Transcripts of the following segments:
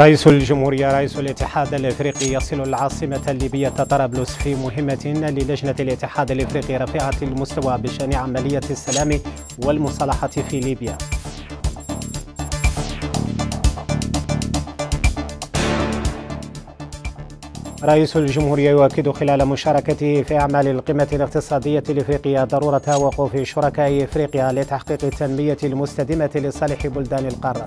رئيس الجمهورية رئيس الاتحاد الافريقي يصل العاصمة الليبية طرابلس في مهمة للجنة الاتحاد الافريقي رفيعة المستوى بشأن عملية السلام والمصالحة في ليبيا. رئيس الجمهورية يؤكد خلال مشاركته في أعمال القمة الاقتصادية الإفريقية ضرورة وقوف شركاء إفريقيا لتحقيق التنمية المستدمة لصالح بلدان القارة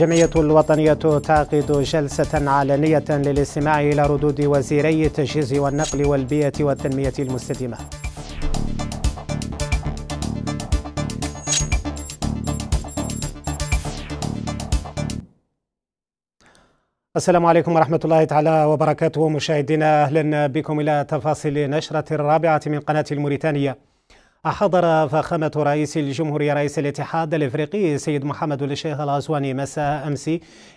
الجمعية الوطنية تعقد جلسة علنية للاستماع إلى ردود وزيري التجهيز والنقل والبيئة والتنمية المستدامة السلام عليكم ورحمة الله تعالى وبركاته مشاهدينا أهلا بكم إلى تفاصيل نشرة الرابعة من قناة الموريتانية حضر فخامة رئيس الجمهورية رئيس الاتحاد الافريقي سيد محمد الشيخ الغزواني مساء أمس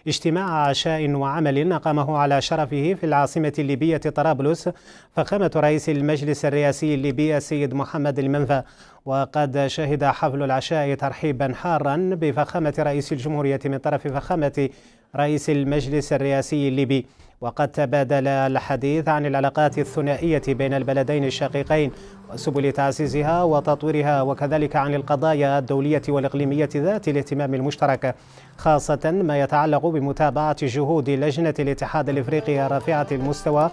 اجتماع عشاء وعمل أقامه على شرفه في العاصمة الليبية طرابلس فخامة رئيس المجلس الرئاسي الليبي السيد محمد المنفى وقد شهد حفل العشاء ترحيبا حارا بفخامة رئيس الجمهورية من طرف فخامة رئيس المجلس الرئاسي الليبي وقد تبادل الحديث عن العلاقات الثنائية بين البلدين الشقيقين وسبل تعزيزها وتطويرها وكذلك عن القضايا الدولية والإقليمية ذات الاهتمام المشترك خاصة ما يتعلق بمتابعة جهود لجنة الاتحاد الإفريقي رافعة المستوى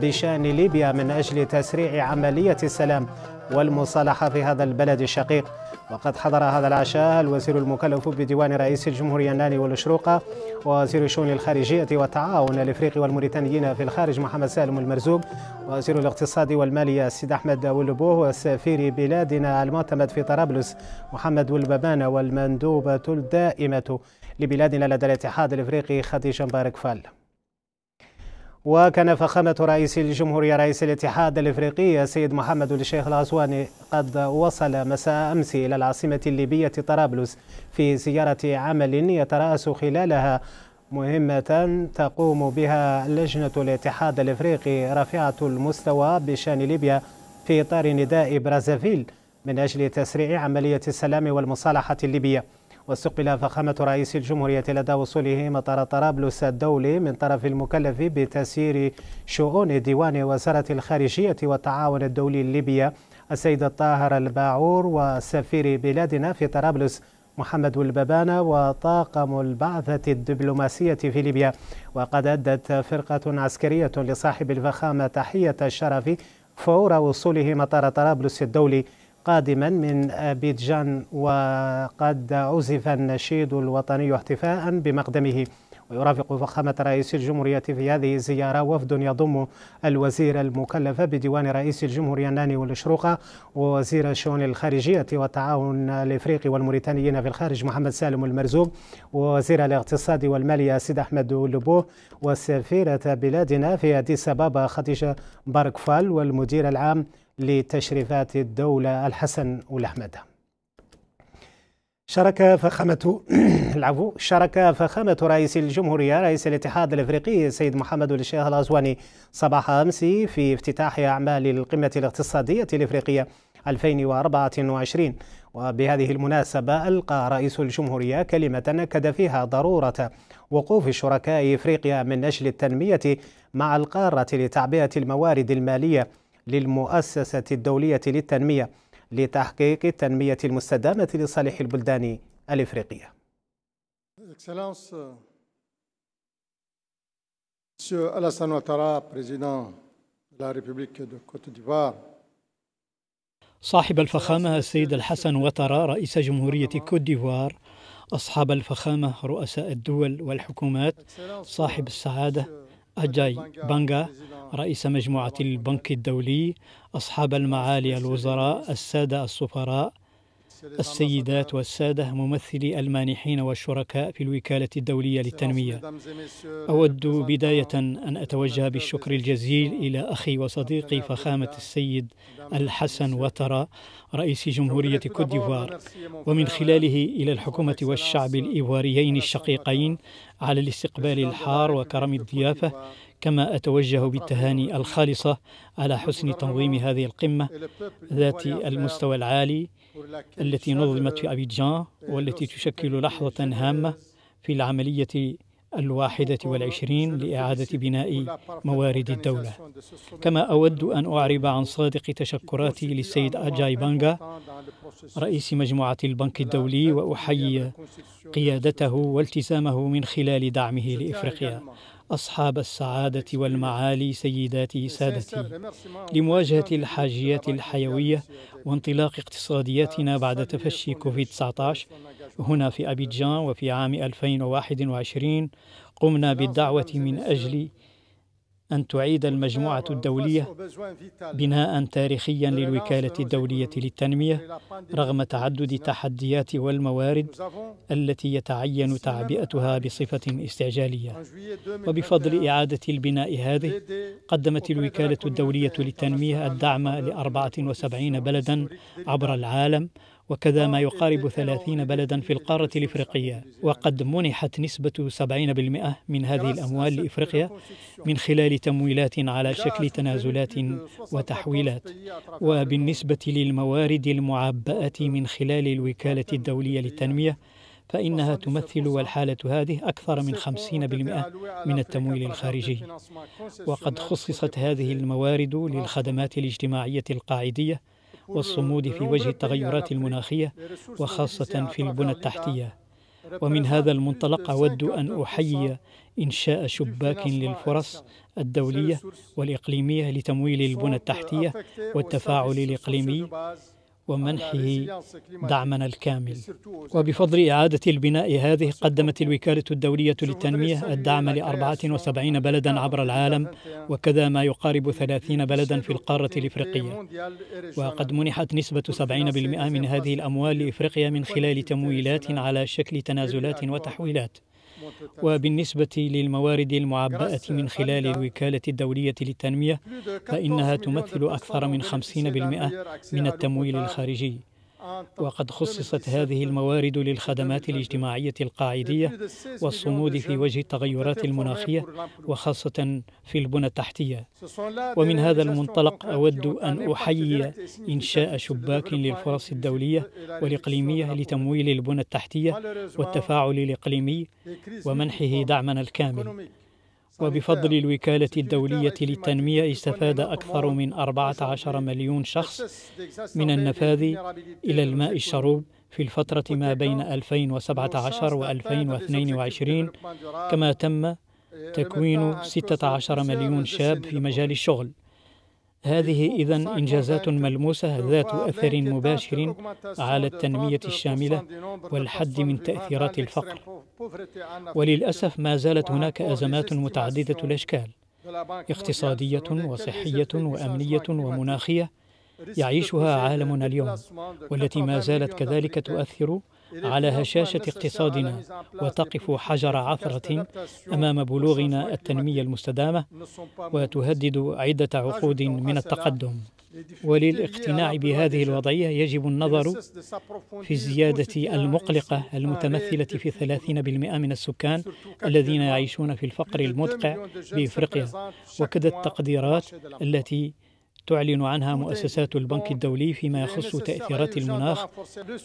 بشأن ليبيا من أجل تسريع عملية السلام والمصالحة في هذا البلد الشقيق وقد حضر هذا العشاء الوزير المكلف بديوان رئيس الجمهورية الناني والشروقة وزير الشؤون الخارجية والتعاون الإفريقي والموريتانيين في الخارج محمد سالم المرزوق وزير الاقتصاد والمالية السيد أحمد ولبوه وسفير بلادنا المعتمد في طرابلس محمد والبابانة والمندوبة الدائمة لبلادنا لدى الاتحاد الإفريقي خديجة مبارك فال وكان فخامة رئيس الجمهورية رئيس الاتحاد الافريقي السيد محمد الشيخ الغزواني قد وصل مساء امس الى العاصمة الليبية طرابلس في زيارة عمل يترأس خلالها مهمة تقوم بها لجنة الاتحاد الافريقي رافعة المستوى بشان ليبيا في اطار نداء برازافيل من اجل تسريع عملية السلام والمصالحة الليبية واستقبل فخامة رئيس الجمهورية لدى وصوله مطار طرابلس الدولي من طرف المكلف بتسيير شؤون ديوان وزارة الخارجية والتعاون الدولي الليبية السيد طاهر الباعور وسفير بلادنا في طرابلس محمد الببانة وطاقم البعثة الدبلوماسية في ليبيا وقد أدت فرقة عسكرية لصاحب الفخامة تحية الشرف فور وصوله مطار طرابلس الدولي قادما من بيتجان وقد عزف النشيد الوطني احتفاء بمقدمه ويرافق فخامة رئيس الجمهورية في هذه الزيارة وفد يضم الوزير المكلف بديوان رئيس الجمهورية الناني والشروقة ووزير الشؤون الخارجية والتعاون الإفريقي والموريتانيين في الخارج محمد سالم المرزوق ووزير الاقتصاد والمالية سيد أحمد لبوه وسفيرة بلادنا في أديس أبابا خديجة باركفال والمدير العام لتشريفات الدولة الحسن والأحمد شارك فخامة العفو شارك فخامة رئيس الجمهورية رئيس الاتحاد الافريقي السيد محمد الشيخ الازواني صباح امس في افتتاح اعمال القمة الاقتصادية الافريقية 2024 وبهذه المناسبة ألقى رئيس الجمهورية كلمة أكد فيها ضرورة وقوف شركاء إفريقيا من أجل التنمية مع القارة لتعبئة الموارد المالية للمؤسسة الدولية للتنمية لتحقيق التنمية المستدامة لصالح البلدان الإفريقية Monsieur Alassane Ouattara, président de la République de Côte d'Ivoire, صاحب الفخامة السيد الحسن وترى رئيس جمهورية كوت ديفوار أصحاب الفخامة رؤساء الدول والحكومات صاحب السعادة أجاي بانغا رئيس مجموعة البنك الدولي أصحاب المعالي الوزراء السادة السفراء السيدات والسادة ممثلي المانحين والشركاء في الوكالة الدولية للتنمية أود بداية أن أتوجه بالشكر الجزيل إلى أخي وصديقي فخامة السيد الحسن وترى رئيس جمهورية كوت ديفوار ومن خلاله إلى الحكومة والشعب الإيواريين الشقيقين على الاستقبال الحار وكرم الضيافة كما أتوجه بالتهاني الخالصة على حسن تنظيم هذه القمة ذات المستوى العالي التي نظمت في أبيجان والتي تشكل لحظة هامة في العملية الواحدة والعشرين لإعادة بناء موارد الدولة كما أود أن أعرب عن صادق تشكراتي للسيد أجاي بانغا رئيس مجموعة البنك الدولي وأحيي قيادته والتزامه من خلال دعمه لإفريقيا أصحاب السعادة والمعالي سيداتي سادتي لمواجهة الحاجيات الحيوية وانطلاق اقتصادياتنا بعد تفشي كوفيد-19 هنا في أبيجان وفي عام 2021 قمنا بالدعوة من أجل أن تعيد المجموعة الدولية بناء تاريخيا للوكالة الدولية للتنمية رغم تعدد التحديات والموارد التي يتعين تعبئتها بصفة استعجالية وبفضل إعادة البناء هذه قدمت الوكالة الدولية للتنمية الدعم ل 74 بلدا عبر العالم وكذا ما آه، يقارب 30 بلدا في القارة الإفريقية وقد منحت نسبة 70% من هذه الأموال لإفريقيا من خلال تمويلات على شكل تنازلات وتحويلات وبالنسبة للموارد المعبأة من خلال الوكالة الدولية للتنمية فإنها تمثل والحالة هذه أكثر من 50% من التمويل الخارجي وقد خصصت هذه الموارد للخدمات الاجتماعية القاعدية والصمود في وجه التغيرات المناخية وخاصة في البنى التحتية ومن هذا المنطلق أود أن أحيي إنشاء شباك للفرص الدولية والإقليمية لتمويل البنى التحتية والتفاعل الإقليمي ومنحه دعمنا الكامل وبفضل إعادة البناء هذه قدمت الوكالة الدولية للتنمية الدعم ل 74 بلدا عبر العالم وكذا ما يقارب 30 بلدا في القارة الإفريقية وقد منحت نسبة 70% من هذه الأموال لإفريقيا من خلال تمويلات على شكل تنازلات وتحويلات وبالنسبة للموارد المعبأة من خلال الوكالة الدولية للتنمية فإنها تمثل أكثر من 50% من التمويل الخارجي وقد خصصت هذه الموارد للخدمات الاجتماعية القاعدية والصمود في وجه التغيرات المناخية وخاصة في البنى التحتية ومن هذا المنطلق أود أن أحيي إنشاء شباك للفرص الدولية والإقليمية لتمويل البنى التحتية والتفاعل الإقليمي ومنحه دعمنا الكامل وبفضل الوكالة الدولية للتنمية استفاد أكثر من 14 مليون شخص من النفاذ إلى الماء الشروب في الفترة ما بين 2017 و 2022 كما تم تكوين 16 مليون شاب في مجال الشغل هذه إذا إنجازات ملموسة ذات أثر مباشر على التنمية الشاملة والحد من تأثيرات الفقر وللأسف ما زالت هناك أزمات متعددة الأشكال اقتصادية وصحية وأمنية ومناخية يعيشها عالمنا اليوم والتي ما زالت كذلك تؤثر على هشاشة اقتصادنا وتقف حجر عثرة أمام بلوغنا التنمية المستدامة وتهدد عدة عقود من التقدم وللاقتناع بهذه الوضعية يجب النظر في الزيادة المقلقة المتمثلة في 30% من السكان الذين يعيشون في الفقر المدقع بإفريقيا وكذا التقديرات التي تعلن عنها مؤسسات البنك الدولي فيما يخص تأثيرات المناخ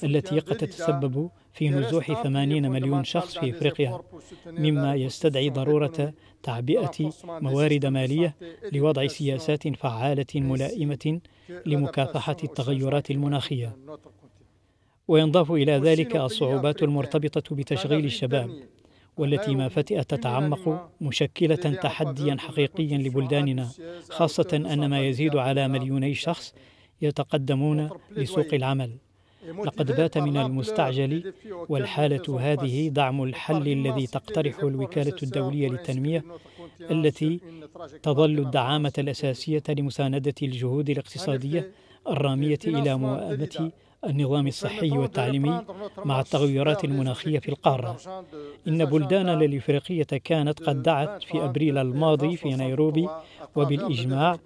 التي قد تتسبب في نزوح 80 مليون شخص في إفريقيا مما يستدعي ضرورة تعبئة موارد مالية لوضع سياسات فعالة ملائمة لمكافحة التغيرات المناخية وينضاف إلى ذلك الصعوبات المرتبطة بتشغيل الشباب والتي ما فتئت تتعمق مشكلة تحديا حقيقيا لبلداننا خاصة أن ما يزيد على مليوني شخص يتقدمون لسوق العمل لقد بات من المستعجل والحالة هذه دعم الحل الذي تقترحه الوكالة الدولية للتنمية التي تظل الدعامة الأساسية لمساندة الجهود الاقتصادية الرامية إلى مواءبة النظام الصحي والتعليمي مع التغيرات المناخية في القارة إن بلداننا الإفريقية كانت قد دعت في أبريل الماضي في نيروبي وبالإجماع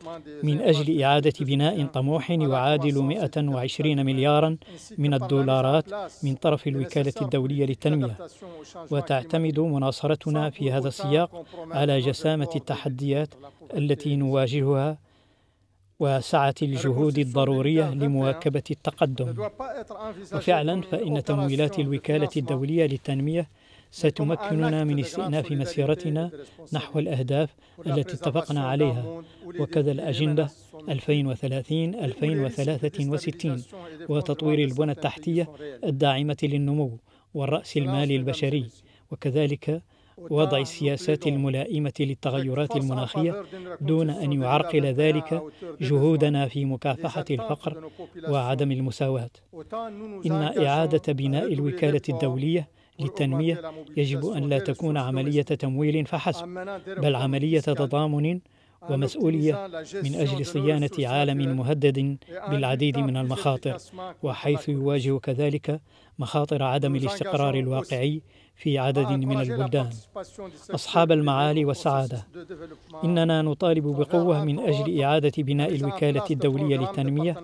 من أجل إعادة بناء طموح يعادل 120 مليارا من الدولارات من طرف الوكالة الدولية للتنمية وتعتمد مناصرتنا في هذا السياق على جسامة التحديات التي نواجهها وسعة الجهود الضرورية لمواكبة التقدم وفعلا فإن تمويلات الوكالة الدولية للتنمية ستمكننا من استئناف مسيرتنا نحو الأهداف التي اتفقنا عليها وكذا الأجندة 2030-2063 وتطوير البنى التحتية الداعمة للنمو والرأس المال البشري وكذلك وضع السياسات الملائمة للتغيرات المناخية دون أن يعرقل ذلك جهودنا في مكافحة الفقر وعدم المساواة إن إعادة بناء الوكالة الدولية للتنمية يجب أن لا تكون عملية تمويل فحسب بل عملية تضامن ومسؤولية من أجل صيانة عالم مهدد بالعديد من المخاطر وحيث يواجه كذلك مخاطر عدم الاستقرار الواقعي في عدد من البلدان أصحاب المعالي والسعادة إننا نطالب بقوة من أجل إعادة بناء الوكالة الدولية للتنمية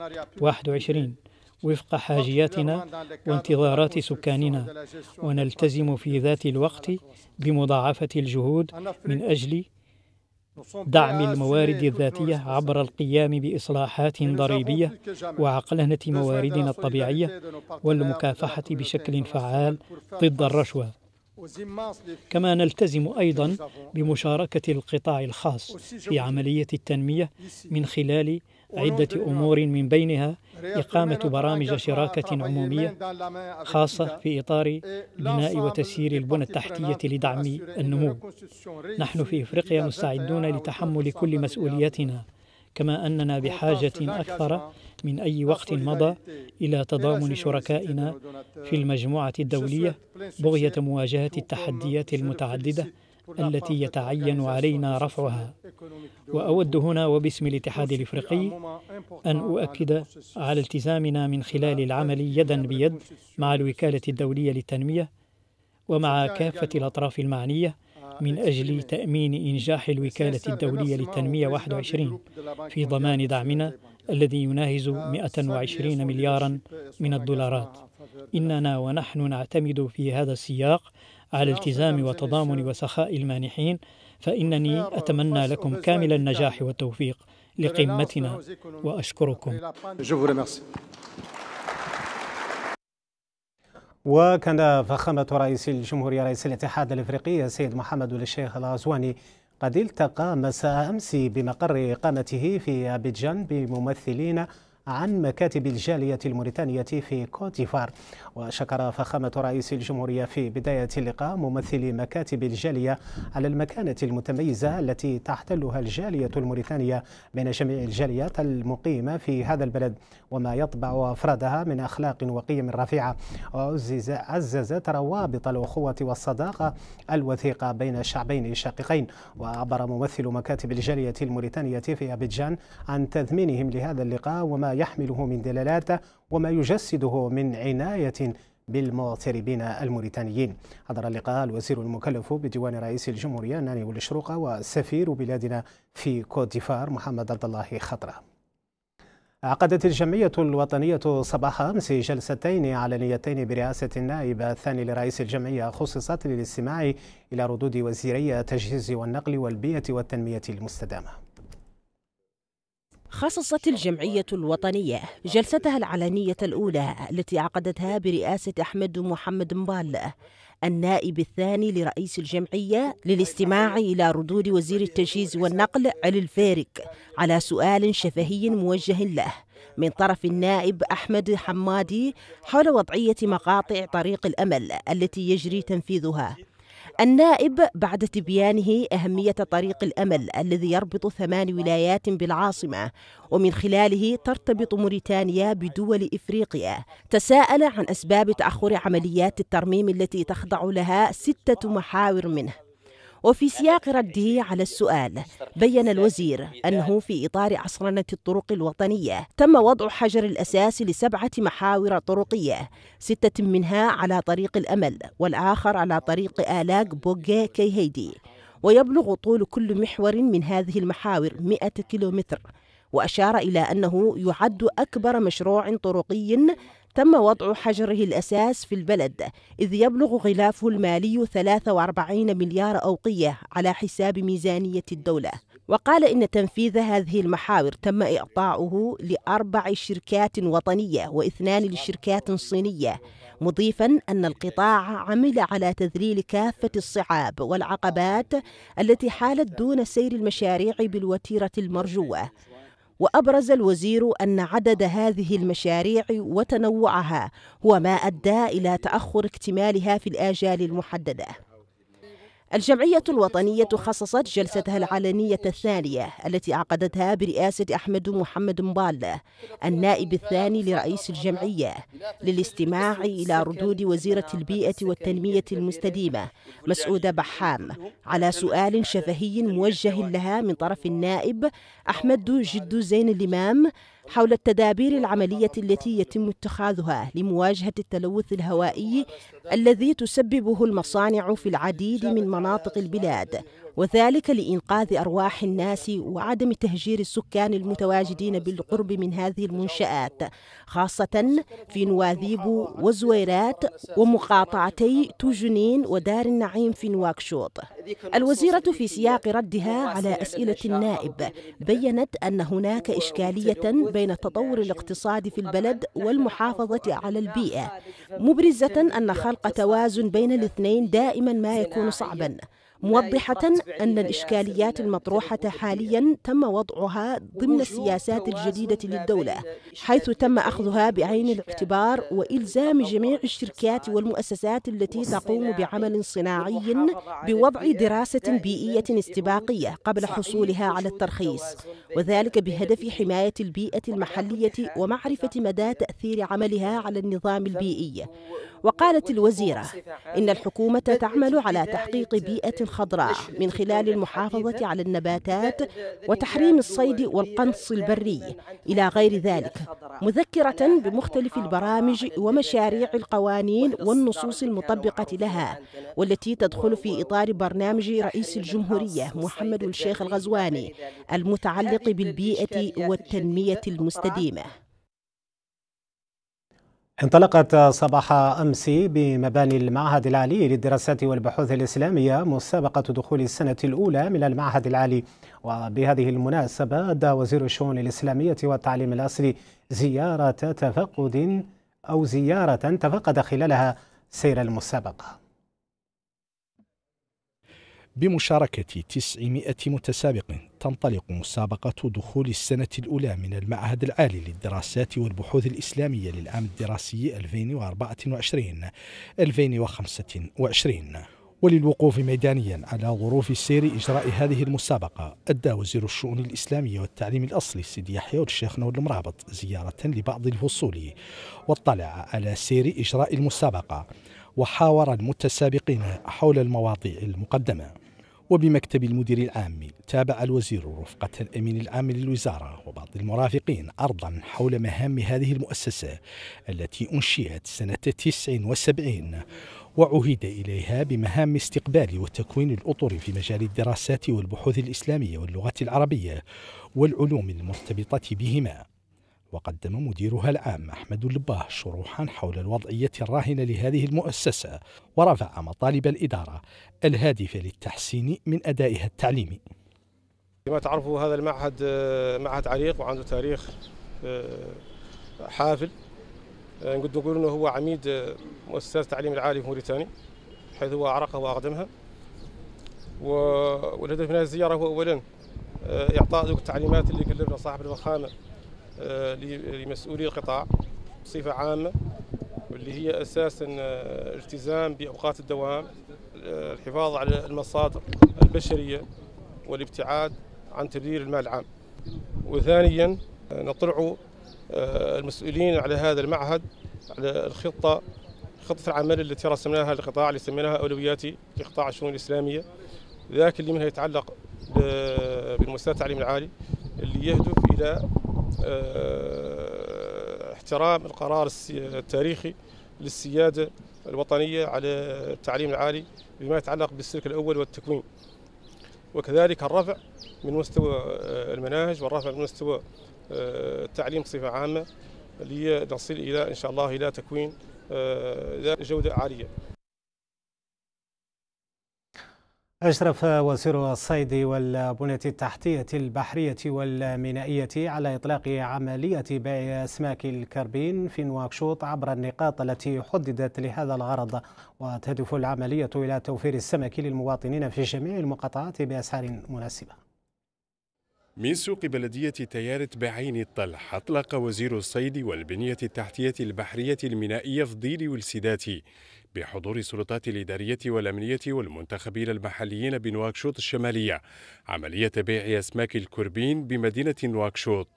21 وفق حاجياتنا وانتظارات سكاننا ونلتزم في ذات الوقت بمضاعفة الجهود من أجل دعم الموارد الذاتية عبر القيام بإصلاحات ضريبية وعقلنة مواردنا الطبيعية والمكافحة بشكل فعال ضد الرشوة كما نلتزم أيضا بمشاركة القطاع الخاص في عملية التنمية من خلال عدة أمور من بينها إقامة برامج شراكة عمومية خاصة في إطار بناء وتسيير البنى التحتية لدعم النمو. نحن في إفريقيا مستعدون لتحمل كل مسؤولياتنا، كما أننا بحاجة أكثر من أي وقت مضى إلى تضامن شركائنا في المجموعة الدولية بغية مواجهة التحديات المتعددة التي يتعين علينا رفعها واود هنا وباسم الاتحاد الافريقي ان اؤكد على التزامنا من خلال العمل يدا بيد مع الوكاله الدوليه للتنميه ومع كافه الاطراف المعنيه من اجل تامين انجاح الوكاله الدوليه للتنميه 21 في ضمان دعمنا الذي يناهز 120 آه، مليارا من الدولارات إننا ونحن نعتمد في هذا السياق على التزام وتضامن وسخاء المانحين فإنني أتمنى لكم كامل النجاح والتوفيق لقمتنا وأشكركم وكان فخامة رئيس الجمهورية رئيس الاتحاد الإفريقي السيد محمد الشيخ الغزواني قد التقى مساء أمس بمقر إقامته في أبيجان بممثلين عن مكاتب الجالية الموريتانية في كوتيفار وشكر فخامة رئيس الجمهورية في بداية اللقاء ممثلي مكاتب الجالية على المكانة المتميزة التي تحتلها الجالية الموريتانية بين جميع الجاليات المقيمة في هذا البلد وما يطبع أفرادها من أخلاق وقيم رفيعة وعززت روابط الأخوة والصداقة الوثيقة بين الشعبين الشقيقين وعبر ممثل مكاتب الجالية الموريتانية في أبيجان عن تذمينهم لهذا اللقاء وما يحمله من دلالات وما يجسده من عناية بالمغتربين الموريتانيين حضر اللقاء الوزير المكلف بديوان رئيس الجمهورية ناني والشروقة وسفير بلادنا في كوت ديفار محمد عبد الله خطرة عقدت الجمعية الوطنية صباح أمس جلستين علنيتين برئاسة النائب الثاني لرئيس الجمعية خصصت للاستماع إلى ردود وزيري التجهيز والنقل والبيئة والتنمية المستدامة خصصت الجمعية الوطنية جلستها العلنية الأولى التي عقدتها برئاسة أحمد محمد مبال النائب الثاني لرئيس الجمعية للاستماع إلى ردود وزير التجهيز والنقل علي الفارك على سؤال شفهي موجه له من طرف النائب أحمد حمادي حول وضعية مقاطع طريق الأمل التي يجري تنفيذها النائب بعد تبيانه أهمية طريق الأمل الذي يربط ثمان ولايات بالعاصمة ومن خلاله ترتبط موريتانيا بدول إفريقيا تساءل عن أسباب تأخر عمليات الترميم التي تخضع لها ستة محاور منه وفي سياق رده على السؤال بين الوزير أنه في إطار عصرنة الطرق الوطنية تم وضع حجر الأساس لسبعة محاور طرقية ستة منها على طريق الأمل والآخر على طريق آلاك بوغي كيهيدي ويبلغ طول كل محور من هذه المحاور 100 كيلومتر وأشار إلى أنه يعد أكبر مشروع طرقي تم وضع حجره الأساس في البلد إذ يبلغ غلافه المالي 43 مليار أوقية على حساب ميزانية الدولة وقال إن تنفيذ هذه المحاور تم إعطاؤه لأربع شركات وطنية واثنان لشركات صينية مضيفا أن القطاع عمل على تذليل كافة الصعاب والعقبات التي حالت دون سير المشاريع بالوتيرة المرجوة وأبرز الوزير أن عدد هذه المشاريع وتنوعها هو ما أدى إلى تأخر اكتمالها في الآجال المحددة الجمعية الوطنية خصصت جلستها العلنية الثانية التي عقدتها برئاسة أحمد محمد مبالة النائب الثاني لرئيس الجمعية للاستماع إلى ردود وزيرة البيئة والتنمية المستديمة مسعودة بحام على سؤال شفهي موجه لها من طرف النائب أحمد جد زين الإمام حول التدابير العملية التي يتم اتخاذها لمواجهة التلوث الهوائي الذي تسببه المصانع في العديد من مناطق البلاد وذلك لإنقاذ أرواح الناس وعدم تهجير السكان المتواجدين بالقرب من هذه المنشآت خاصة في نواذيب وزويرات ومقاطعتي توجنين ودار النعيم في نواكشوط الوزيرة في سياق ردها على أسئلة النائب بيّنت أن هناك إشكالية بين التطور الاقتصادي في البلد والمحافظة على البيئة مبرزة أن خلق توازن بين الاثنين دائما ما يكون صعبا موضحة أن الإشكاليات المطروحة حاليا تم وضعها ضمن السياسات الجديدة للدولة حيث تم أخذها بعين الاعتبار وإلزام جميع الشركات والمؤسسات التي تقوم بعمل صناعي بوضع دراسة بيئية استباقية قبل حصولها على الترخيص وذلك بهدف حماية البيئة المحلية ومعرفة مدى تأثير عملها على النظام البيئي وقالت الوزيرة إن الحكومة تعمل على تحقيق بيئة الخضراء من خلال المحافظة على النباتات وتحريم الصيد والقنص البري إلى غير ذلك مذكرة بمختلف البرامج ومشاريع القوانين والنصوص المطبقة لها والتي تدخل في إطار برنامج رئيس الجمهورية محمد الشيخ الغزواني المتعلق بالبيئة والتنمية المستديمة انطلقت صباح أمس بمباني المعهد العالي للدراسات والبحوث الإسلامية مسابقة دخول السنة الأولى من المعهد العالي وبهذه المناسبة أدى وزير الشؤون الإسلامية والتعليم الأصلي زيارة تفقد أو زيارة تفقد خلالها سير المسابقة بمشاركة 900 متسابق تنطلق مسابقة دخول السنة الأولى من المعهد العالي للدراسات والبحوث الإسلامية للعام الدراسي 2024-2025 وللوقوف ميدانيا على ظروف سير إجراء هذه المسابقة أدى وزير الشؤون الإسلامية والتعليم الأصلي سيدي يحيى والشيخ نور المرابط زيارة لبعض الفصول واطلع على سير إجراء المسابقة وحاور المتسابقين حول المواضيع المقدمه وبمكتب المدير العام تابع الوزير رفقة الأمين العام للوزارة وبعض المرافقين عرضا حول مهام هذه المؤسسة التي أنشئت سنة 79 وعهد إليها بمهام استقبال وتكوين الأطر في مجال الدراسات والبحوث الإسلامية واللغات العربية والعلوم المرتبطة بهما وقدم مديرها العام أحمد اللباه شروحا حول الوضعية الراهنة لهذه المؤسسة ورفع مطالب الإدارة الهادفة للتحسين من أدائها التعليمي كما تعرفوا هذا المعهد آه، معهد عريق وعنده تاريخ آه، حافل آه، نقدر نقول انه هو عميد مؤسسه التعليم العالي في موريتانيا حيث هو اعرقها واقدمها والهدف من هذه الزياره هو اولا اعطاء ذوق التعليمات اللي كلفنا صاحب الفخامه آه، لمسؤولي القطاع بصفة عامة واللي هي أساسا آه، الالتزام بأوقات الدوام آه، الحفاظ على المصادر البشرية والابتعاد عن تبذير المال العام وثانيا نطلع المسؤولين على هذا المعهد على الخطة خطة العمل التي رسمناها للقطاع اللي سميناها أولوياتي لقطاع الشؤون الإسلامية ذاك اللي منها يتعلق بالمستوى التعليم العالي اللي يهدف إلى آه، احترام القرار التاريخي للسيادة الوطنية على التعليم العالي بما يتعلق بالسلك الأول والتكوين وكذلك الرفع من مستوى آه، المناهج والرفع من مستوى آه، التعليم بصفة عامة لنصل إلى إن شاء الله إلى تكوين ذات جودة عالية أشرف وزير الصيد والبنية التحتية البحرية والمينائية على إطلاق عملية بيع أسماك الكربين في نواكشوط عبر النقاط التي حددت لهذا الغرض وتهدف العملية إلى توفير السمك للمواطنين في جميع المقاطعات بأسعار مناسبة من سوق بلدية تيارت بعين الطلح أطلق وزير الصيد والبنية التحتية البحرية المينائية فضيل والسداتي بحضور السلطات الإدارية والأمنية والمنتخبين المحليين بنواكشوط الشمالية عملية بيع أسماك الكربين بمدينة نواكشوط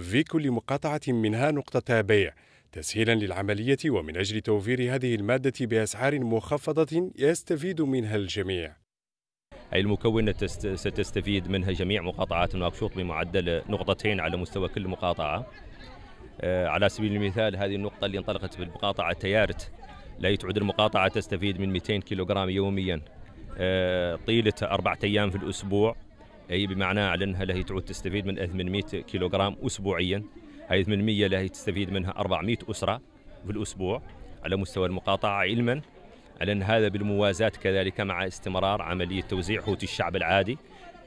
في كل مقاطعة منها نقطة بيع تسهيلا للعملية ومن أجل توفير هذه المادة بأسعار مخفضة يستفيد منها الجميع أي المكونة ستستفيد منها جميع مقاطعات نواكشوط بمعدل نقطتين على مستوى كل مقاطعة آه، على سبيل المثال هذه النقطة اللي انطلقت بالمقاطعة تيارت لا تعود المقاطعة تستفيد من 200 كيلوغرام يوميا آه، طيلة أربعة أيام في الأسبوع أي بمعنى على أنها لا تعود تستفيد من 800 كيلوغرام أسبوعيا هاي 800 لا تستفيد منها 400 أسرة في الأسبوع على مستوى المقاطعة علما على أن هذا بالموازاة كذلك مع استمرار عملية توزيع حوت الشعب العادي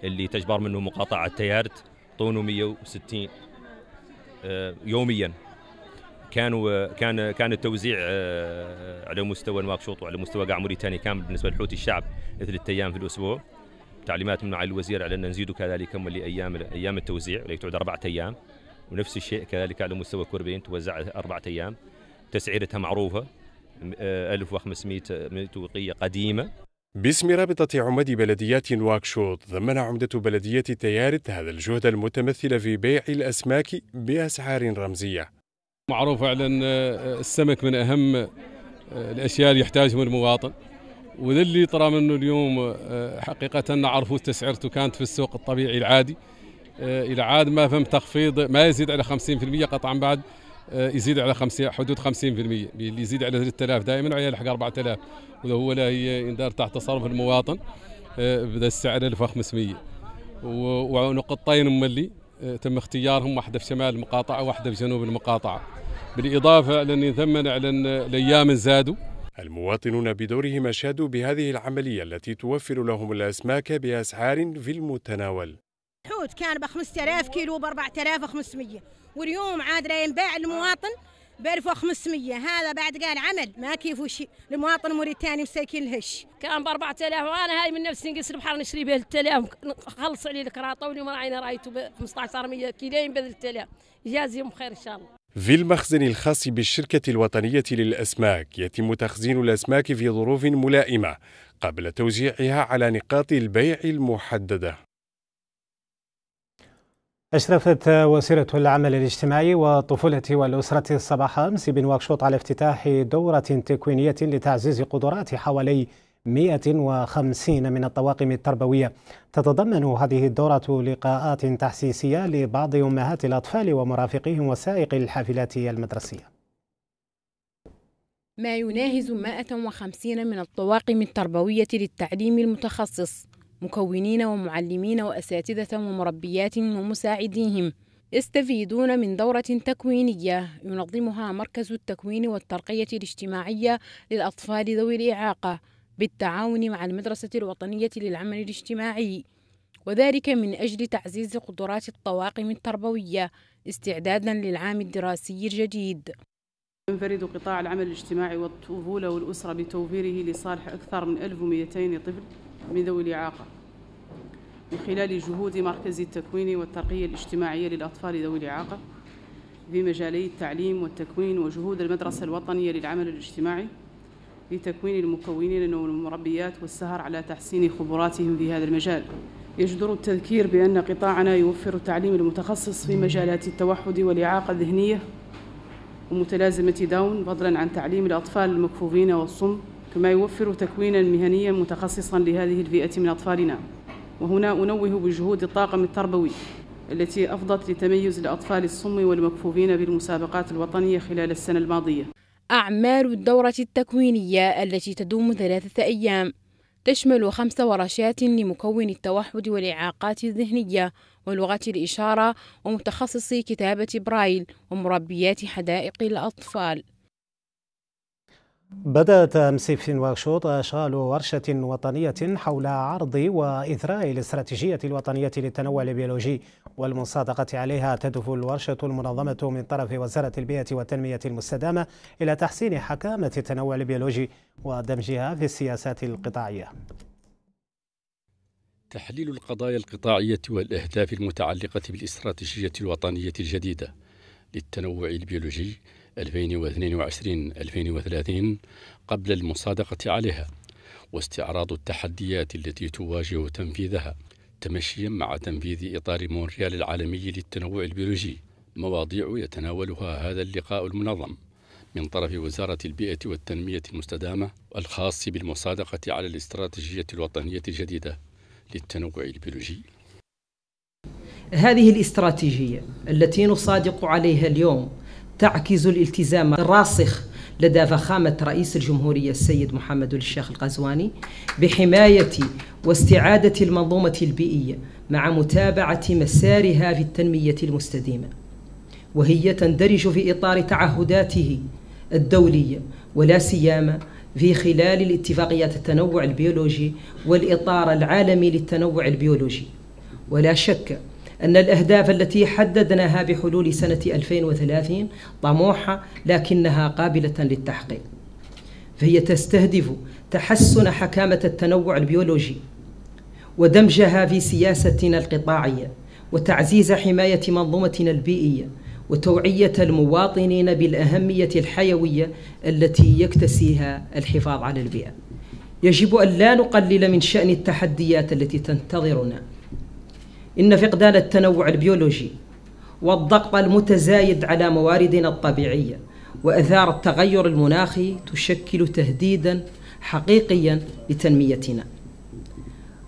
اللي تجبر منه مقاطعة تيارت طونه 160 آه، يوميا كانوا كان كان التوزيع آه، آه، على مستوى نواكشوط وعلى مستوى قاع موريتانيا كامل بالنسبه لحوت الشعب ثلاث ايام في الاسبوع تعليمات من معالي الوزير على ان نزيد كذلك هم ايام ايام التوزيع اللي تعود اربعه ايام ونفس الشيء كذلك على مستوى كوربين توزع اربعه ايام تسعيرتها معروفه 1500 آه، توقيه قديمه باسم رابطة عمد بلديات نواكشوط ضمن عمدة بلدية تيارت هذا الجهد المتمثل في بيع الأسماك بأسعار رمزية معروف فعلا آه، آه، السمك من اهم آه، الاشياء اللي يحتاجهم المواطن وللي طرى منه اليوم حقيقه نعرفوا تسعيرته كانت في السوق الطبيعي العادي الى عاد ما فهم تخفيض ما يزيد على 50% قطعا بعد يزيد على 50 حدود 50% اللي يزيد على 3000 دائما وعلى حق 4000 وذا هو لا هي يندار تحت تصرف المواطن بدا السعر 1500 ونقطتين ملي تم اختيارهم واحدة في شمال المقاطعة واحدة في جنوب المقاطعة بالإضافة لأن ثمن على الأيام زادوا المواطنون بدورهم اشادوا بهذه العملية التي توفر لهم الأسماك بأسعار في المتناول الحوت كان ب 5000 كيلو ب 4500 واليوم عاد لا ينباع المواطن ب 1500 هذا بعد قال عمل ما كيفه شيء المواطن موريتاني مساكين الهش كان ب 4000 وانا هاي من نفسي نقص البحر نشري به 3000 نخلص عليه الكراطه واليوم مراعينا رايته ب 1500 كيلين ب 3000 يوم خير ان شاء الله في المخزن الخاص بالشركة الوطنية للأسماك يتم تخزين الأسماك في ظروف ملائمة قبل توزيعها على نقاط البيع المحددة أشرفت وسيرة العمل الاجتماعي والطفولة والأسرة الصباح أمس بنواكشوط على افتتاح دورة تكوينية لتعزيز قدرات حوالي 150 من الطواقم التربوية تتضمن هذه الدورة لقاءات تحسيسية لبعض أمهات الأطفال ومرافقيهم وسائق الحافلات المدرسية ما يناهز 150 من الطواقم التربوية للتعليم المتخصص مكونين ومعلمين وأساتذة ومربيات ومساعديهم يستفيدون من دورة تكوينية ينظمها مركز التكوين والترقية الاجتماعية للأطفال ذوي الإعاقة بالتعاون مع المدرسة الوطنية للعمل الاجتماعي وذلك من أجل تعزيز قدرات الطواقم التربوية استعدادا للعام الدراسي الجديد ينفرد قطاع العمل الاجتماعي والطفولة والأسرة بتوفيره لصالح أكثر من 1200 طفل من ذوي الإعاقة من خلال جهود مركز التكوين والترقية الاجتماعية للأطفال ذوي الإعاقة في مجالي التعليم والتكوين وجهود المدرسة الوطنية للعمل الاجتماعي لتكوين المكونين والمربيات والسهر على تحسين خبراتهم في هذا المجال يجدر التذكير بأن قطاعنا يوفر التعليم المتخصص في مجالات التوحد والإعاقة الذهنية ومتلازمة داون فضلا عن تعليم الأطفال المكفوفين والصم كما يوفر تكوينا مهنيا متخصصا لهذه الفئة من أطفالنا وهنا أنوه بجهود الطاقم التربوي التي أفضت لتميز الأطفال الصم والمكفوفين بالمسابقات الوطنية خلال السنة الماضية أعمال الدورة التكوينية التي تدوم ثلاثة أيام تشمل خمس ورشات لمكون التوحد والإعاقات الذهنية ولغة الإشارة ومتخصصي كتابة برايل ومربيات حدائق الأطفال بدأت أمس في نواكشوط أشغال ورشة وطنية حول عرض وإثراء الاستراتيجية الوطنية للتنوع البيولوجي والمصادقة عليها تدف الورشة المنظمة من طرف وزارة البيئة والتنمية المستدامة إلى تحسين حكامة التنوع البيولوجي ودمجها في السياسات القطاعية تحليل القضايا القطاعية والأهداف المتعلقة بالاستراتيجية الوطنية الجديدة للتنوع البيولوجي 2022-2030 قبل المصادقة عليها واستعراض التحديات التي تواجه تنفيذها تمشيا مع تنفيذ إطار مونريال العالمي للتنوع البيولوجي مواضيع يتناولها هذا اللقاء المنظم من طرف وزارة البيئة والتنمية المستدامة الخاص بالمصادقة على الاستراتيجية الوطنية الجديدة للتنوع البيولوجي هذه الاستراتيجية التي نصادق عليها اليوم تعكس الالتزام الراسخ لدى فخامة رئيس الجمهورية السيد محمد الشيخ القزواني بحماية واستعادة المنظومة البيئية مع متابعة مسارها في التنمية المستديمة وهي تندرج في إطار تعهداته الدولية ولا سيما في خلال الاتفاقيات التنوع البيولوجي والإطار العالمي للتنوع البيولوجي ولا شك أن الأهداف التي حددناها بحلول سنة 2030 طموحة لكنها قابلة للتحقيق فهي تستهدف تحسن حكامة التنوع البيولوجي ودمجها في سياستنا القطاعية وتعزيز حماية منظومتنا البيئية وتوعية المواطنين بالأهمية الحيوية التي يكتسيها الحفاظ على البيئة يجب أن لا نقلل من شأن التحديات التي تنتظرنا إن فقدان التنوع البيولوجي والضغط المتزايد على مواردنا الطبيعية وأثار التغير المناخي تشكل تهديدا حقيقيا لتنميتنا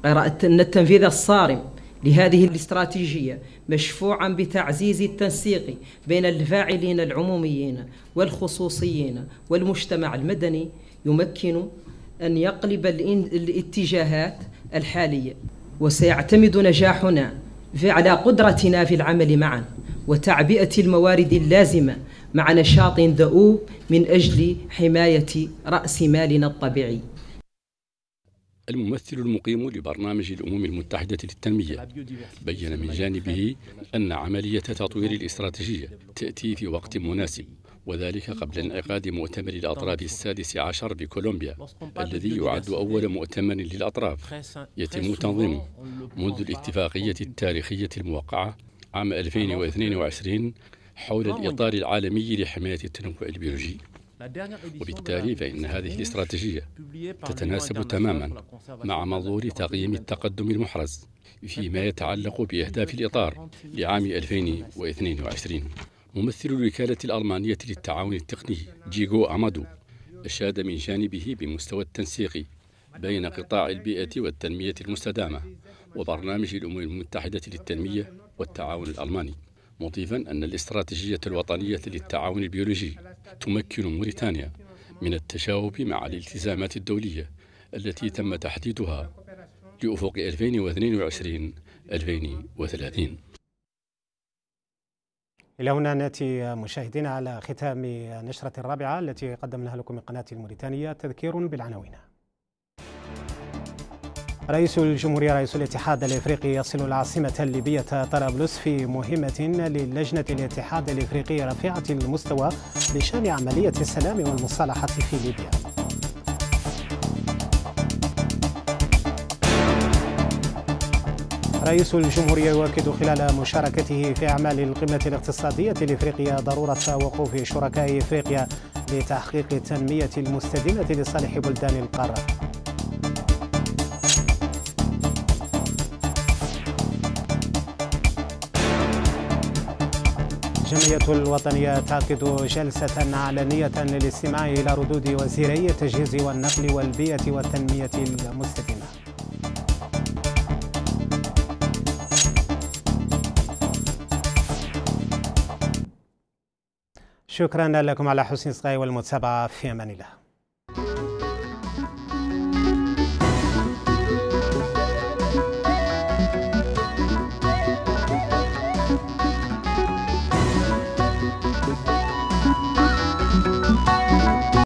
غير أن التنفيذ الصارم لهذه الاستراتيجية مشفوعا بتعزيز التنسيق بين الفاعلين العموميين والخصوصيين والمجتمع المدني يمكن أن يقلب الاتجاهات الحالية وسيعتمد نجاحنا في على قدرتنا في العمل معا وتعبئة الموارد اللازمة مع نشاط دؤوب من أجل حماية رأس مالنا الطبيعي الممثل المقيم لبرنامج الأمم المتحدة للتنمية بين من جانبه أن عملية تطوير الاستراتيجية تأتي في وقت مناسب وذلك قبل انعقاد مؤتمر الأطراف السادس عشر بكولومبيا الذي يعد أول مؤتمر للأطراف يتم تنظيمه منذ الاتفاقية التاريخية الموقعة عام 2022 حول الإطار العالمي لحماية التنوع البيولوجي وبالتالي فإن هذه الاستراتيجية تتناسب تماما مع منظور تقييم التقدم المحرز فيما يتعلق بأهداف الإطار لعام 2022 ممثل الوكالة الألمانية للتعاون التقني جيغو أمادو أشاد من جانبه بمستوى التنسيق بين قطاع البيئة والتنمية المستدامة وبرنامج الأمم المتحدة للتنمية والتعاون الألماني مضيفا أن الاستراتيجية الوطنية للتعاون البيولوجي تمكن موريتانيا من التجاوب مع الالتزامات الدولية التي تم تحديدها لأفق 2022 2030 إلى هنا نأتي مشاهدينا على ختام نشرة الرابعة التي قدمناها لكم من قناة الموريتانية تذكير بالعناوين رئيس الجمهورية رئيس الاتحاد الإفريقي يصل العاصمة الليبية طرابلس في مهمة للجنة الاتحاد الإفريقي رفيعة المستوى بشأن عملية السلام والمصالحة في ليبيا رئيس الجمهورية يؤكد خلال مشاركته في أعمال القمة الاقتصادية الإفريقية ضرورة وقوف شركاء إفريقيا لتحقيق التنمية المستدامة لصالح بلدان القارة الجمعية الوطنية تعقد جلسة علنية للاستماع إلى ردود وزيري التجهيز والنقل والبيئة والتنمية المستدامة شكرا لكم على حسن الصغير والمتابعة في أمان الله